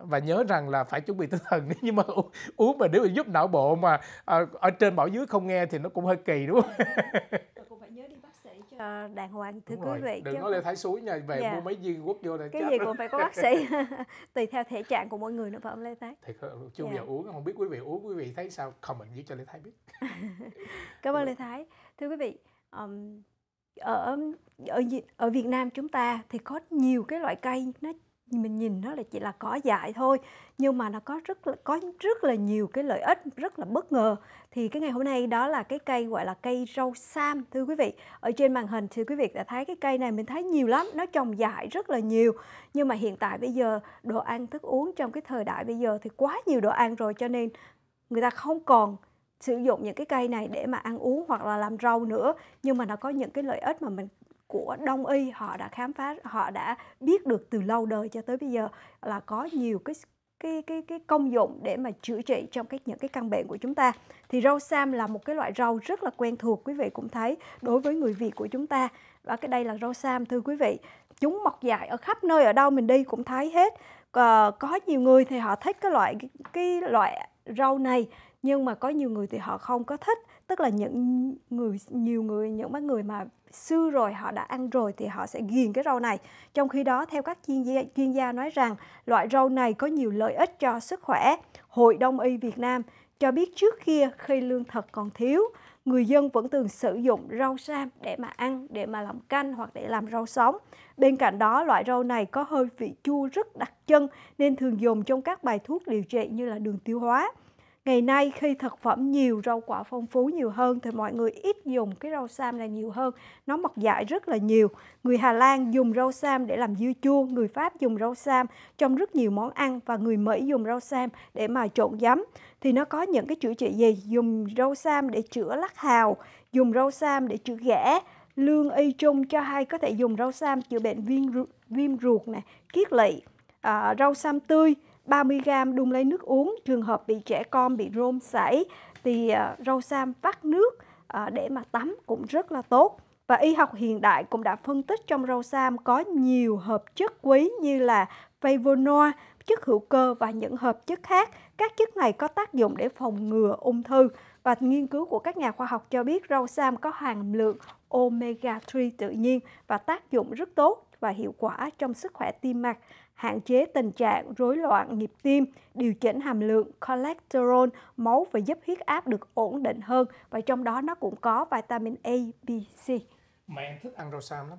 và nhớ rằng là phải chuẩn bị tinh thần (laughs) nếu như mà u- uống mà nếu mà giúp não bộ mà à, ở trên bảo dưới không nghe thì nó cũng hơi kỳ đúng không?
Và ờ, đàng hoàng thưa đúng quý rồi. vị. Đừng chứ. nói lê thái suối nha, về dạ. mua mấy
viên quốc vô này
Cái chết. gì cũng phải có bác sĩ, (laughs) tùy theo thể trạng của mỗi người nữa phải không lê thái?
Thiệt chưa dạ. giờ uống không biết quý vị uống quý vị thấy sao comment dưới cho lê thái biết. (laughs)
Cảm ơn lê thái. Thưa quý vị, um, ở ở ở Việt Nam chúng ta thì có nhiều cái loại cây nó mình nhìn nó là chỉ là cỏ dại thôi nhưng mà nó có rất là, có rất là nhiều cái lợi ích rất là bất ngờ thì cái ngày hôm nay đó là cái cây gọi là cây rau sam thưa quý vị ở trên màn hình thì quý vị đã thấy cái cây này mình thấy nhiều lắm nó trồng dại rất là nhiều nhưng mà hiện tại bây giờ đồ ăn thức uống trong cái thời đại bây giờ thì quá nhiều đồ ăn rồi cho nên người ta không còn sử dụng những cái cây này để mà ăn uống hoặc là làm rau nữa nhưng mà nó có những cái lợi ích mà mình của đông y họ đã khám phá họ đã biết được từ lâu đời cho tới bây giờ là có nhiều cái cái cái cái công dụng để mà chữa trị trong các những cái căn bệnh của chúng ta thì rau sam là một cái loại rau rất là quen thuộc quý vị cũng thấy đối với người Việt của chúng ta và cái đây là rau sam thưa quý vị chúng mọc dại ở khắp nơi ở đâu mình đi cũng thấy hết à, có nhiều người thì họ thích cái loại cái loại rau này nhưng mà có nhiều người thì họ không có thích tức là những người nhiều người những mấy người mà xưa rồi họ đã ăn rồi thì họ sẽ ghiền cái rau này trong khi đó theo các chuyên gia, chuyên gia nói rằng loại rau này có nhiều lợi ích cho sức khỏe hội đông y Việt Nam cho biết trước kia khi lương thực còn thiếu người dân vẫn thường sử dụng rau sam để mà ăn, để mà làm canh hoặc để làm rau sống. Bên cạnh đó, loại rau này có hơi vị chua rất đặc trưng nên thường dùng trong các bài thuốc điều trị như là đường tiêu hóa ngày nay khi thực phẩm nhiều rau quả phong phú nhiều hơn thì mọi người ít dùng cái rau sam này nhiều hơn nó mọc dại rất là nhiều người Hà Lan dùng rau sam để làm dưa chua người Pháp dùng rau sam trong rất nhiều món ăn và người Mỹ dùng rau sam để mà trộn giấm thì nó có những cái chữa trị gì dùng rau sam để chữa lắc hào dùng rau sam để chữa ghẻ lương y trung cho hay có thể dùng rau sam chữa bệnh viêm viêm ruột này kiết lỵ à, rau sam tươi 30g đun lấy nước uống. Trường hợp bị trẻ con bị rôm sảy thì à, rau sam vắt nước à, để mà tắm cũng rất là tốt. Và y học hiện đại cũng đã phân tích trong rau sam có nhiều hợp chất quý như là flavonoid, chất hữu cơ và những hợp chất khác. Các chất này có tác dụng để phòng ngừa ung thư. Và nghiên cứu của các nhà khoa học cho biết rau sam có hàm lượng omega 3 tự nhiên và tác dụng rất tốt và hiệu quả trong sức khỏe tim mạch, hạn chế tình trạng rối loạn nhịp tim, điều chỉnh hàm lượng cholesterol máu và giúp huyết áp được ổn định hơn và trong đó nó cũng có vitamin A, B, C. Mà
em thích ăn rau sam lắm.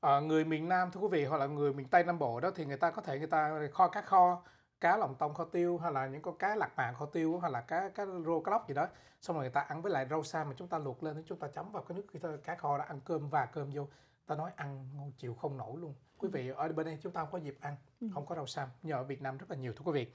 À, người miền Nam thưa quý vị hoặc là người miền Tây Nam Bộ đó thì người ta có thể người ta kho cá kho cá lòng tông kho tiêu hay là những con cá lạc mạng kho tiêu hay là cá cá rô cá lóc gì đó xong rồi người ta ăn với lại rau sam mà chúng ta luộc lên chúng ta chấm vào cái nước cá kho đã ăn cơm và cơm vô ta nói ăn chịu không nổi luôn quý vị ở bên đây chúng ta không có dịp ăn ừ. không có rau sam nhờ ở Việt Nam rất là nhiều thưa quý vị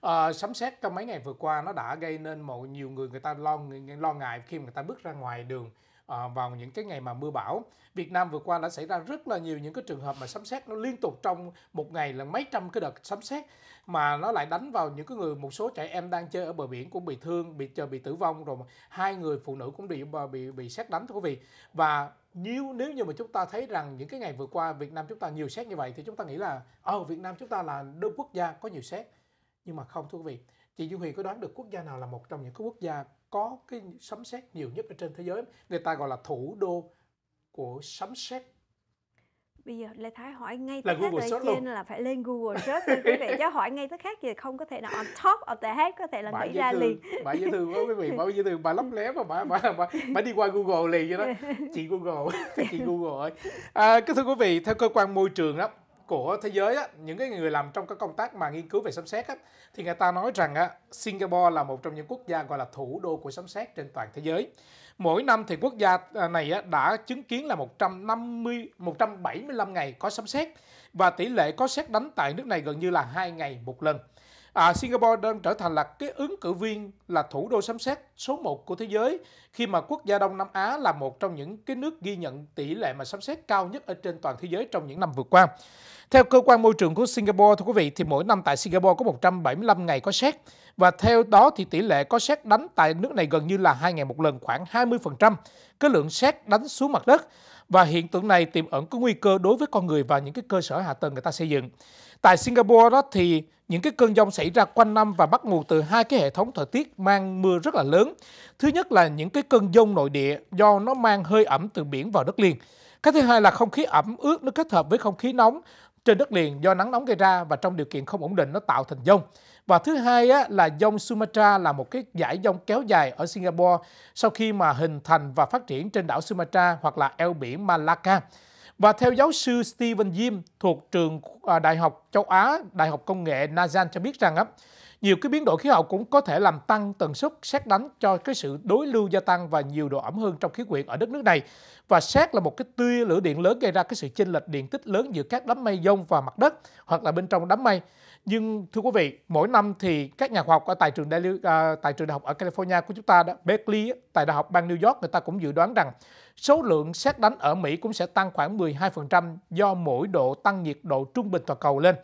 à, sấm sét trong mấy ngày vừa qua nó đã gây nên một nhiều người người ta lo lo ngại khi người ta bước ra ngoài đường à, vào những cái ngày mà mưa bão Việt Nam vừa qua đã xảy ra rất là nhiều những cái trường hợp mà sấm sét nó liên tục trong một ngày là mấy trăm cái đợt sấm sét mà nó lại đánh vào những cái người một số trẻ em đang chơi ở bờ biển cũng bị thương bị chờ bị tử vong rồi hai người phụ nữ cũng bị bị bị xét đánh thưa quý vị và nếu nếu như mà chúng ta thấy rằng những cái ngày vừa qua Việt Nam chúng ta nhiều xét như vậy thì chúng ta nghĩ là ở ờ, oh, Việt Nam chúng ta là đơn quốc gia có nhiều xét nhưng mà không thưa quý vị chị Duy Huyền có đoán được quốc gia nào là một trong những cái quốc gia có cái sấm sét nhiều nhất ở trên thế giới người ta gọi là thủ đô của sấm sét
bây giờ lê thái hỏi ngay tức khắc ở trên là phải lên google search quý vị chứ hỏi ngay tức khác thì không có thể nào on top of the head có thể là bà nghĩ ra liền
bà dễ thương quá quý vị bà dễ thương bà lấp lém mà bà bà, bà bà đi qua google liền cho đó chị google (laughs) chị google ơi à, kính thưa quý vị theo cơ quan môi trường đó của thế giới á, những cái người làm trong các công tác mà nghiên cứu về sấm sét á, thì người ta nói rằng á, Singapore là một trong những quốc gia gọi là thủ đô của sấm sét trên toàn thế giới Mỗi năm thì quốc gia à, này đã chứng kiến là 150 175 ngày có sấm sét và tỷ lệ có sét đánh tại nước này gần như là 2 ngày một lần à, Singapore đang trở thành là cái ứng cử viên là thủ đô sấm sét số 1 của thế giới khi mà quốc gia Đông Nam Á là một trong những cái nước ghi nhận tỷ lệ mà sấm sét cao nhất ở trên toàn thế giới trong những năm vừa qua. Theo cơ quan môi trường của Singapore thưa quý vị thì mỗi năm tại Singapore có 175 ngày có sét và theo đó thì tỷ lệ có sét đánh tại nước này gần như là 2 ngày một lần khoảng 20% cái lượng sét đánh xuống mặt đất và hiện tượng này tiềm ẩn có nguy cơ đối với con người và những cái cơ sở hạ tầng người ta xây dựng. Tại Singapore đó thì những cái cơn giông xảy ra quanh năm và bắt nguồn từ hai cái hệ thống thời tiết mang mưa rất là lớn. Thứ nhất là những cái cơn giông nội địa do nó mang hơi ẩm từ biển vào đất liền. Cái thứ hai là không khí ẩm ướt nó kết hợp với không khí nóng trên đất liền do nắng nóng gây ra và trong điều kiện không ổn định nó tạo thành giông Và thứ hai á, là giông Sumatra là một cái giải giông kéo dài ở Singapore sau khi mà hình thành và phát triển trên đảo Sumatra hoặc là eo biển Malacca. Và theo giáo sư Steven Yim thuộc trường à, Đại học Châu Á, Đại học Công nghệ Nazan cho biết rằng á, nhiều cái biến đổi khí hậu cũng có thể làm tăng tần suất xét đánh cho cái sự đối lưu gia tăng và nhiều độ ẩm hơn trong khí quyển ở đất nước này. Và xét là một cái tia lửa điện lớn gây ra cái sự chênh lệch điện tích lớn giữa các đám mây dông và mặt đất hoặc là bên trong đám mây. Nhưng thưa quý vị, mỗi năm thì các nhà khoa học ở tại trường đại, à, tại trường đại học ở California của chúng ta đó, Berkeley tại đại học bang New York người ta cũng dự đoán rằng số lượng xét đánh ở Mỹ cũng sẽ tăng khoảng 12% do mỗi độ tăng nhiệt độ trung bình toàn cầu lên.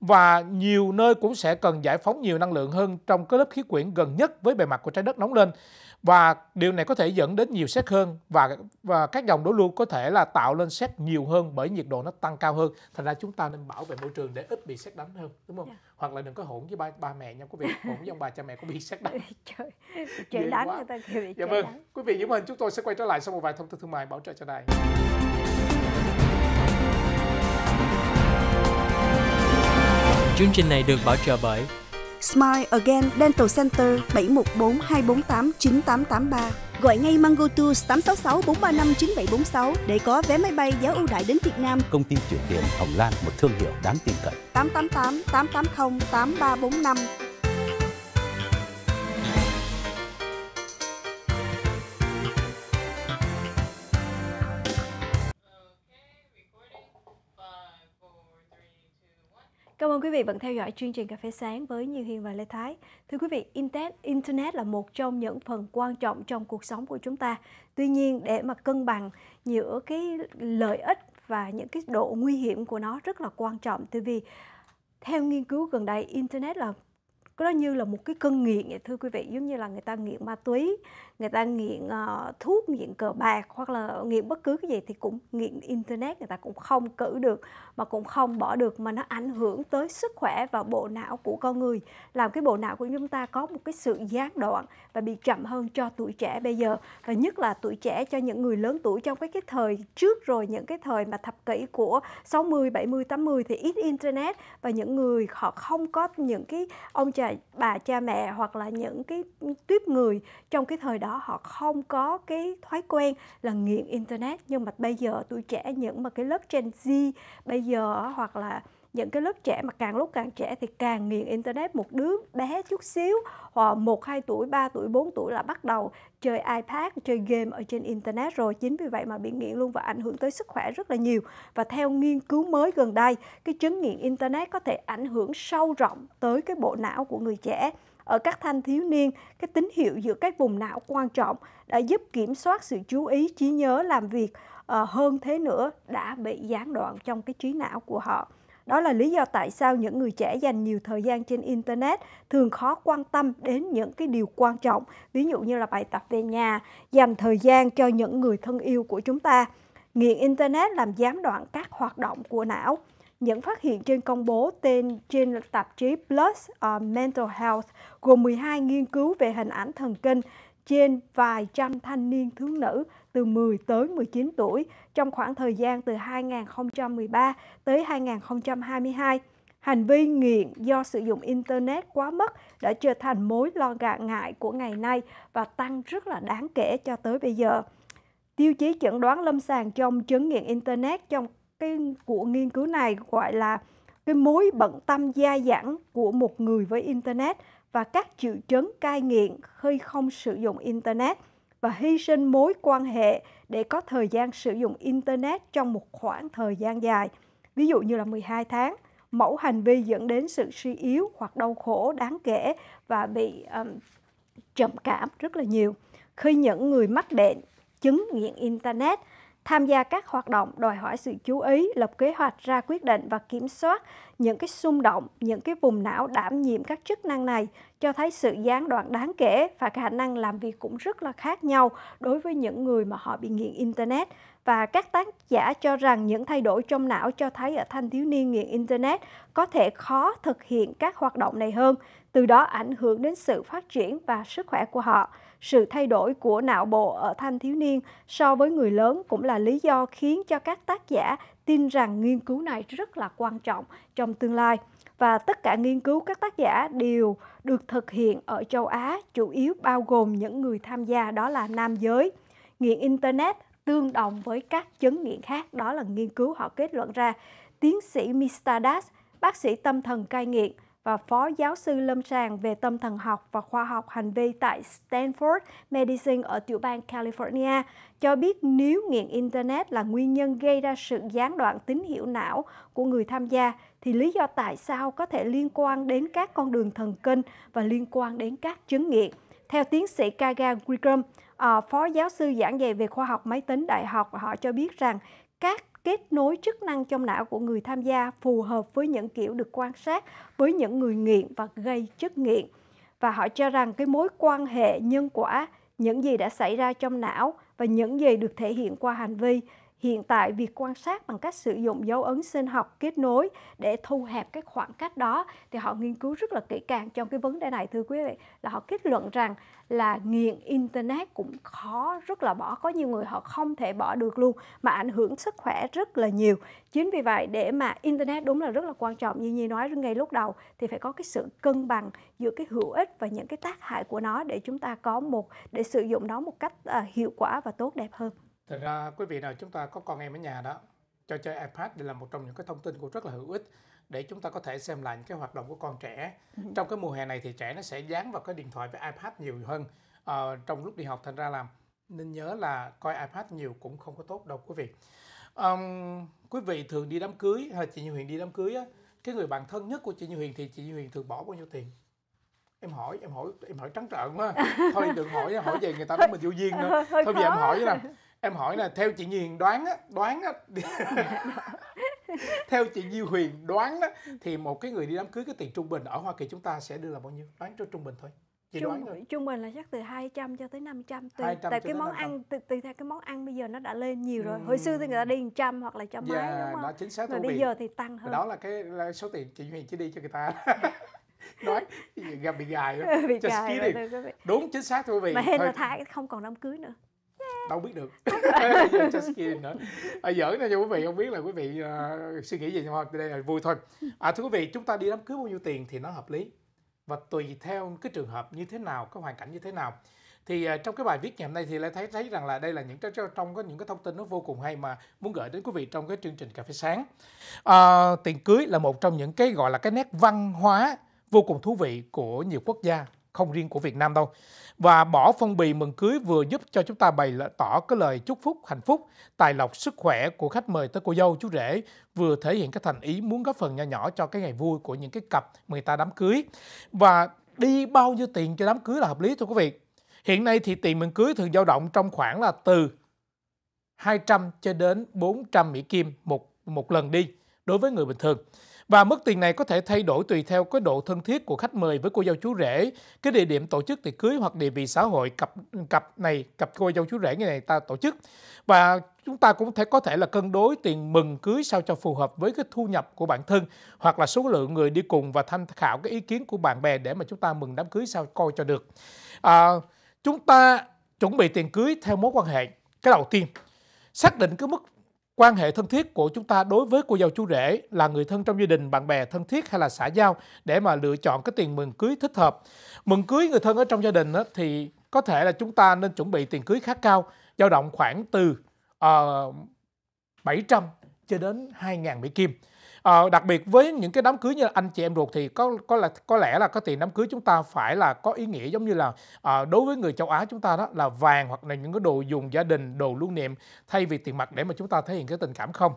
Và nhiều nơi cũng sẽ cần giải phóng nhiều năng lượng hơn trong cái lớp khí quyển gần nhất với bề mặt của trái đất nóng lên và điều này có thể dẫn đến nhiều xét hơn và và các dòng đối lưu có thể là tạo lên xét nhiều hơn bởi nhiệt độ nó tăng cao hơn thành ra chúng ta nên bảo vệ môi trường để ít bị xét đánh hơn đúng không yeah. Dạ. hoặc là đừng có hỗn với ba, ba mẹ nha quý vị (laughs) hỗn với ông bà cha mẹ cũng bị xét đánh
trời
(laughs) chơi đánh quá. người ta kêu bị dạ vâng đánh.
quý vị những hình chúng tôi sẽ quay trở lại sau một vài thông tin thương mại bảo trợ cho đài chương trình này được bảo trợ bởi
Smile Again Dental Center 714 248 9883. Gọi ngay Mango Tours 866 435 9746 để có vé máy bay giá ưu đãi đến Việt Nam.
Công ty chuyển tiền Hồng Lan, một thương hiệu đáng tin cậy.
888 880 8345
Cảm ơn quý vị vẫn theo dõi chương trình Cà phê sáng với Như Hiền và Lê Thái. Thưa quý vị, Internet, Internet là một trong những phần quan trọng trong cuộc sống của chúng ta. Tuy nhiên, để mà cân bằng giữa cái lợi ích và những cái độ nguy hiểm của nó rất là quan trọng. Tại vì theo nghiên cứu gần đây, Internet là nó như là một cái cơn nghiện vậy thưa quý vị giống như là người ta nghiện ma túy người ta nghiện uh, thuốc nghiện cờ bạc hoặc là nghiện bất cứ cái gì thì cũng nghiện internet người ta cũng không cử được mà cũng không bỏ được mà nó ảnh hưởng tới sức khỏe và bộ não của con người làm cái bộ não của chúng ta có một cái sự gián đoạn và bị chậm hơn cho tuổi trẻ bây giờ và nhất là tuổi trẻ cho những người lớn tuổi trong cái cái thời trước rồi những cái thời mà thập kỷ của 60, 70, 80 thì ít internet và những người họ không có những cái ông cha bà cha mẹ hoặc là những cái tuyếp người trong cái thời đó đó họ không có cái thói quen là nghiện internet nhưng mà bây giờ tuổi trẻ những mà cái lớp Gen Z bây giờ hoặc là những cái lớp trẻ mà càng lúc càng trẻ thì càng nghiện internet một đứa bé chút xíu hoặc một hai tuổi ba tuổi bốn tuổi là bắt đầu chơi iPad chơi game ở trên internet rồi chính vì vậy mà bị nghiện luôn và ảnh hưởng tới sức khỏe rất là nhiều và theo nghiên cứu mới gần đây cái chứng nghiện internet có thể ảnh hưởng sâu rộng tới cái bộ não của người trẻ ở các thanh thiếu niên, cái tín hiệu giữa các vùng não quan trọng đã giúp kiểm soát sự chú ý, trí nhớ làm việc ờ, hơn thế nữa đã bị gián đoạn trong cái trí não của họ. Đó là lý do tại sao những người trẻ dành nhiều thời gian trên Internet thường khó quan tâm đến những cái điều quan trọng, ví dụ như là bài tập về nhà, dành thời gian cho những người thân yêu của chúng ta. Nghiện Internet làm gián đoạn các hoạt động của não những phát hiện trên công bố tên trên tạp chí Plus uh, Mental Health gồm 12 nghiên cứu về hình ảnh thần kinh trên vài trăm thanh niên thiếu nữ từ 10 tới 19 tuổi trong khoảng thời gian từ 2013 tới 2022. Hành vi nghiện do sử dụng Internet quá mức đã trở thành mối lo ngại ngại của ngày nay và tăng rất là đáng kể cho tới bây giờ. Tiêu chí chẩn đoán lâm sàng trong chứng nghiện Internet trong cái của nghiên cứu này gọi là cái mối bận tâm gia giảm của một người với internet và các triệu chứng cai nghiện khi không sử dụng internet và hy sinh mối quan hệ để có thời gian sử dụng internet trong một khoảng thời gian dài. Ví dụ như là 12 tháng, mẫu hành vi dẫn đến sự suy yếu hoặc đau khổ đáng kể và bị um, trầm cảm rất là nhiều. Khi những người mắc bệnh chứng nghiện internet Tham gia các hoạt động đòi hỏi sự chú ý, lập kế hoạch, ra quyết định và kiểm soát những cái xung động, những cái vùng não đảm nhiệm các chức năng này cho thấy sự gián đoạn đáng kể và khả năng làm việc cũng rất là khác nhau đối với những người mà họ bị nghiện Internet. Và các tác giả cho rằng những thay đổi trong não cho thấy ở thanh thiếu niên nghiện Internet có thể khó thực hiện các hoạt động này hơn, từ đó ảnh hưởng đến sự phát triển và sức khỏe của họ sự thay đổi của não bộ ở thanh thiếu niên so với người lớn cũng là lý do khiến cho các tác giả tin rằng nghiên cứu này rất là quan trọng trong tương lai và tất cả nghiên cứu các tác giả đều được thực hiện ở châu Á, chủ yếu bao gồm những người tham gia đó là nam giới. Nghiện Internet tương đồng với các chứng nghiện khác, đó là nghiên cứu họ kết luận ra. Tiến sĩ Mistadas, bác sĩ tâm thần cai nghiện, và phó giáo sư lâm sàng về tâm thần học và khoa học hành vi tại Stanford Medicine ở tiểu bang California, cho biết nếu nghiện Internet là nguyên nhân gây ra sự gián đoạn tín hiệu não của người tham gia, thì lý do tại sao có thể liên quan đến các con đường thần kinh và liên quan đến các chứng nghiện. Theo tiến sĩ Kaga Wickham, ờ, phó giáo sư giảng dạy về khoa học máy tính đại học, họ cho biết rằng các kết nối chức năng trong não của người tham gia phù hợp với những kiểu được quan sát với những người nghiện và gây chất nghiện. Và họ cho rằng cái mối quan hệ nhân quả, những gì đã xảy ra trong não và những gì được thể hiện qua hành vi Hiện tại việc quan sát bằng cách sử dụng dấu ấn sinh học kết nối để thu hẹp cái khoảng cách đó thì họ nghiên cứu rất là kỹ càng trong cái vấn đề này thưa quý vị là họ kết luận rằng là nghiện internet cũng khó rất là bỏ có nhiều người họ không thể bỏ được luôn mà ảnh hưởng sức khỏe rất là nhiều chính vì vậy để mà internet đúng là rất là quan trọng như nhi nói ngay lúc đầu thì phải có cái sự cân bằng giữa cái hữu ích và những cái tác hại của nó để chúng ta có một để sử dụng nó một cách uh, hiệu quả và tốt đẹp hơn
thật ra quý vị nào chúng ta có con em ở nhà đó, trò chơi iPad đây là một trong những cái thông tin cũng rất là hữu ích để chúng ta có thể xem lại những cái hoạt động của con trẻ. Ừ trong cái mùa hè này thì trẻ nó sẽ dán vào cái điện thoại với iPad nhiều hơn à, trong lúc đi học thành ra làm nên nhớ là coi iPad nhiều cũng không có tốt đâu quý vị. Um, quý vị thường đi đám cưới hay chị Như Huyền đi đám cưới á, cái người bạn thân nhất của chị Như Huyền thì chị Như Huyền thường bỏ bao nhiêu tiền? em hỏi em hỏi em hỏi trắng trợn quá (laughs) thôi đừng hỏi hỏi về người ta nói mình vô duyên ờ, nữa thôi, thôi, bây giờ em hỏi là em hỏi là theo chị Hiền đoán á đoán á (laughs) theo chị Diêu Huyền đoán á thì một cái người đi đám cưới cái tiền trung bình ở Hoa Kỳ chúng ta sẽ đưa là bao nhiêu đoán cho trung bình thôi chị trung, đoán thôi
trung bình là chắc từ 200 cho tới 500 tùy tại cái món 500. ăn tùy, tùy theo cái món ăn bây giờ nó đã lên nhiều rồi ừ. hồi xưa thì người ta đi trăm hoặc là trăm yeah, mấy đúng không chính xác rồi bây giờ thì tăng hơn đó
là cái là số tiền chị Huyền chỉ đi cho người ta (laughs) nói gặp bị gài đó. (laughs) bị Just gài đúng chính xác thưa quý vị mà hên là thái
không còn đám cưới nữa
đâu biết được just kidding nữa à, giỡn này cho quý vị không biết là quý vị uh, suy nghĩ gì nhưng mà đây là vui thôi à, thưa quý vị chúng ta đi đám cưới bao nhiêu tiền thì nó hợp lý và tùy theo cái trường hợp như thế nào cái hoàn cảnh như thế nào thì uh, trong cái bài viết ngày hôm nay thì lại thấy thấy rằng là đây là những cái trong có những cái thông tin nó vô cùng hay mà muốn gửi đến quý vị trong cái chương trình cà phê sáng à, tiền cưới là một trong những cái gọi là cái nét văn hóa vô cùng thú vị của nhiều quốc gia không riêng của Việt Nam đâu. Và bỏ phong bì mừng cưới vừa giúp cho chúng ta bày tỏ cái lời chúc phúc, hạnh phúc, tài lộc, sức khỏe của khách mời tới cô dâu, chú rể, vừa thể hiện cái thành ý muốn góp phần nho nhỏ cho cái ngày vui của những cái cặp người ta đám cưới. Và đi bao nhiêu tiền cho đám cưới là hợp lý thưa quý vị? Hiện nay thì tiền mừng cưới thường dao động trong khoảng là từ 200 cho đến 400 Mỹ Kim một một lần đi đối với người bình thường. Và mức tiền này có thể thay đổi tùy theo cái độ thân thiết của khách mời với cô dâu chú rể, cái địa điểm tổ chức tiệc cưới hoặc địa vị xã hội cặp cặp này, cặp cô dâu chú rể như này ta tổ chức. Và chúng ta cũng thể có thể là cân đối tiền mừng cưới sao cho phù hợp với cái thu nhập của bản thân hoặc là số lượng người đi cùng và tham khảo cái ý kiến của bạn bè để mà chúng ta mừng đám cưới sao coi cho được. À, chúng ta chuẩn bị tiền cưới theo mối quan hệ. Cái đầu tiên, xác định cái mức Quan hệ thân thiết của chúng ta đối với cô dâu chú rể là người thân trong gia đình, bạn bè thân thiết hay là xã giao để mà lựa chọn cái tiền mừng cưới thích hợp. Mừng cưới người thân ở trong gia đình thì có thể là chúng ta nên chuẩn bị tiền cưới khá cao, dao động khoảng từ uh, ờ, 700 cho đến 2.000 Mỹ Kim. Ờ, đặc biệt với những cái đám cưới như anh chị em ruột thì có có là có lẽ là có tiền đám cưới chúng ta phải là có ý nghĩa giống như là à, đối với người châu Á chúng ta đó là vàng hoặc là những cái đồ dùng gia đình, đồ lưu niệm thay vì tiền mặt để mà chúng ta thể hiện cái tình cảm không.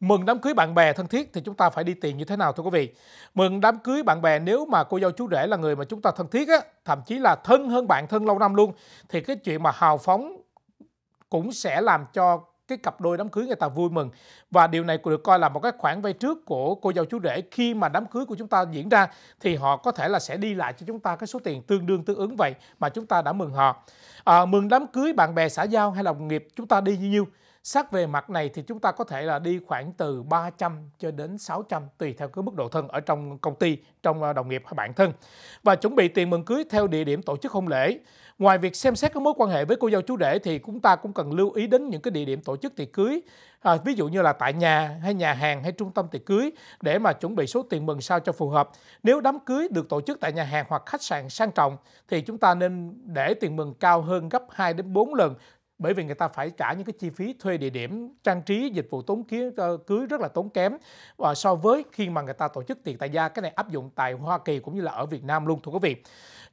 Mừng đám cưới bạn bè thân thiết thì chúng ta phải đi tiền như thế nào thưa quý vị? Mừng đám cưới bạn bè nếu mà cô dâu chú rể là người mà chúng ta thân thiết á, thậm chí là thân hơn bạn thân lâu năm luôn thì cái chuyện mà hào phóng cũng sẽ làm cho cái cặp đôi đám cưới người ta vui mừng và điều này cũng được coi là một cái khoản vay trước của cô dâu chú rể khi mà đám cưới của chúng ta diễn ra thì họ có thể là sẽ đi lại cho chúng ta cái số tiền tương đương tương ứng vậy mà chúng ta đã mừng họ à, mừng đám cưới bạn bè xã giao hay là đồng nghiệp chúng ta đi như nhiêu Xét về mặt này thì chúng ta có thể là đi khoảng từ 300 cho đến 600 tùy theo cái mức độ thân ở trong công ty, trong à, đồng nghiệp hay bạn thân. Và chuẩn bị tiền mừng cưới theo địa điểm tổ chức hôn lễ. Ngoài việc xem xét các mối quan hệ với cô dâu chú rể thì chúng ta cũng cần lưu ý đến những cái địa điểm tổ chức tiệc cưới, à, ví dụ như là tại nhà hay nhà hàng hay trung tâm tiệc cưới để mà chuẩn bị số tiền mừng sao cho phù hợp. Nếu đám cưới được tổ chức tại nhà hàng hoặc khách sạn sang trọng thì chúng ta nên để tiền mừng cao hơn gấp 2 đến 4 lần bởi vì người ta phải trả những cái chi phí thuê địa điểm trang trí dịch vụ tốn kiến ờ, cưới rất là tốn kém và so với khi mà người ta tổ chức tiệc tại gia cái này áp dụng tại Hoa Kỳ cũng như là ở Việt Nam luôn thưa quý vị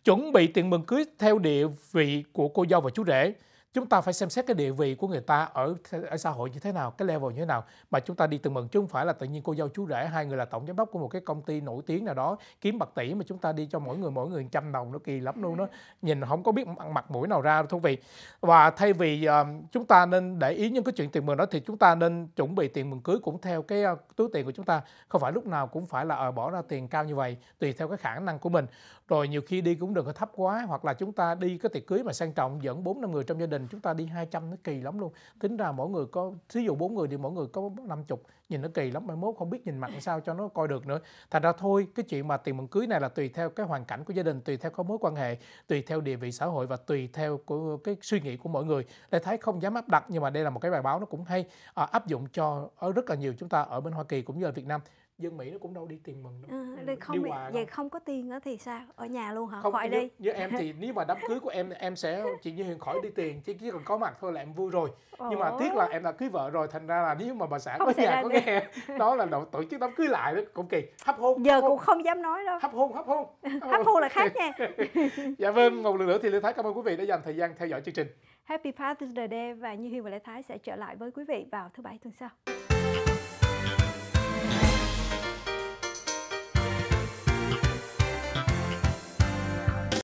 chuẩn bị tiền mừng cưới theo địa vị của cô dâu và chú rể chúng ta phải xem xét cái địa vị của người ta ở ở xã hội như thế nào cái level như thế nào mà chúng ta đi từng mừng chứ không phải là tự nhiên cô dâu chú rể hai người là tổng giám đốc của một cái công ty nổi tiếng nào đó kiếm bạc tỷ mà chúng ta đi cho mỗi người mỗi người trăm đồng nó kỳ lắm luôn đó ừ. nhìn không có biết mặt mũi nào ra thú vị và thay vì uh, chúng ta nên để ý những cái chuyện tiền mừng đó thì chúng ta nên chuẩn bị tiền mừng cưới cũng theo cái uh, túi tiền của chúng ta không phải lúc nào cũng phải là uh, bỏ ra tiền cao như vậy tùy theo cái khả năng của mình rồi nhiều khi đi cũng đừng có thấp quá hoặc là chúng ta đi cái tiệc cưới mà sang trọng dẫn bốn năm người trong gia đình chúng ta đi 200 nó kỳ lắm luôn tính ra mỗi người có thí dụ bốn người thì mỗi người có năm chục nhìn nó kỳ lắm mai mốt không biết nhìn mặt sao cho nó coi được nữa thành ra thôi cái chuyện mà tiền mừng cưới này là tùy theo cái hoàn cảnh của gia đình tùy theo có mối quan hệ tùy theo địa vị xã hội và tùy theo của cái suy nghĩ của mọi người Lê Thái không dám áp đặt nhưng mà đây là một cái bài báo nó cũng hay à, áp dụng cho ở rất là nhiều chúng ta ở bên Hoa Kỳ cũng như ở Việt Nam dân Mỹ nó cũng đâu đi tiền mừng đâu.
À, không đi quà vậy đâu. không có tiền nữa thì sao? Ở nhà luôn hả? Không, khỏi như, đi. Như em thì
(laughs) nếu mà đám cưới của em em sẽ chị Như Huyền khỏi đi tiền chứ chỉ cần có mặt thôi là em vui rồi. Ồ. Nhưng mà tiếc là em đã cưới vợ rồi thành ra là nếu mà bà xã không ở nhà có nghe đó là đầu tổ chức đám cưới lại đó cũng kỳ. Hấp hôn. Giờ hấp hôn. cũng không dám nói đâu. Hấp hôn, hấp hôn.
(laughs) hấp hôn là khác nha. (laughs)
dạ vâng, một lần nữa thì Lê Thái cảm ơn quý vị đã dành thời gian theo dõi chương trình.
Happy Path Day và Như Huyền và Lê Thái sẽ trở lại với quý vị vào thứ bảy tuần sau.